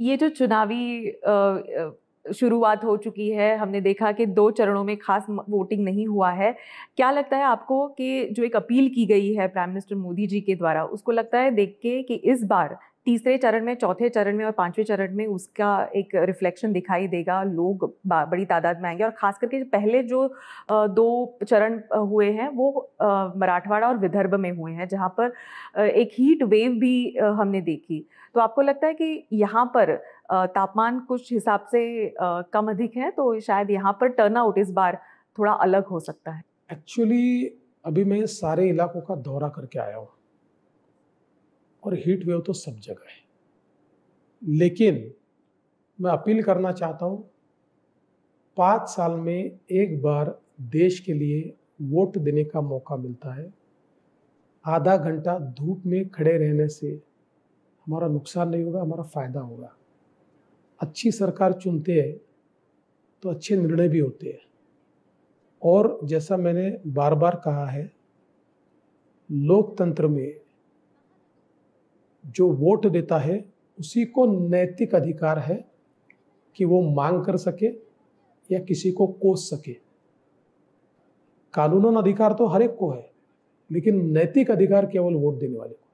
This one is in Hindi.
ये जो चुनावी शुरुआत हो चुकी है हमने देखा कि दो चरणों में खास वोटिंग नहीं हुआ है क्या लगता है आपको कि जो एक अपील की गई है प्राइम मिनिस्टर मोदी जी के द्वारा उसको लगता है देख के कि इस बार तीसरे चरण में चौथे चरण में और पांचवें चरण में उसका एक रिफ्लेक्शन दिखाई देगा लोग बड़ी तादाद में आएंगे और खास करके पहले जो दो चरण हुए हैं वो मराठवाड़ा और विदर्भ में हुए हैं जहाँ पर एक हीट वेव भी हमने देखी तो आपको लगता है कि यहाँ पर तापमान कुछ हिसाब से कम अधिक है तो शायद यहाँ पर टर्न आउट इस बार थोड़ा अलग हो सकता है एक्चुअली अभी मैं सारे इलाकों का दौरा करके आया हूँ और हीट वेव तो सब जगह है लेकिन मैं अपील करना चाहता हूँ पाँच साल में एक बार देश के लिए वोट देने का मौका मिलता है आधा घंटा धूप में खड़े रहने से हमारा नुकसान नहीं होगा हमारा फ़ायदा होगा अच्छी सरकार चुनते हैं तो अच्छे निर्णय भी होते हैं और जैसा मैंने बार बार कहा है लोकतंत्र में जो वोट देता है उसी को नैतिक अधिकार है कि वो मांग कर सके या किसी को कोस सके कानूनन अधिकार तो हर एक को है लेकिन नैतिक अधिकार केवल वोट देने वाले को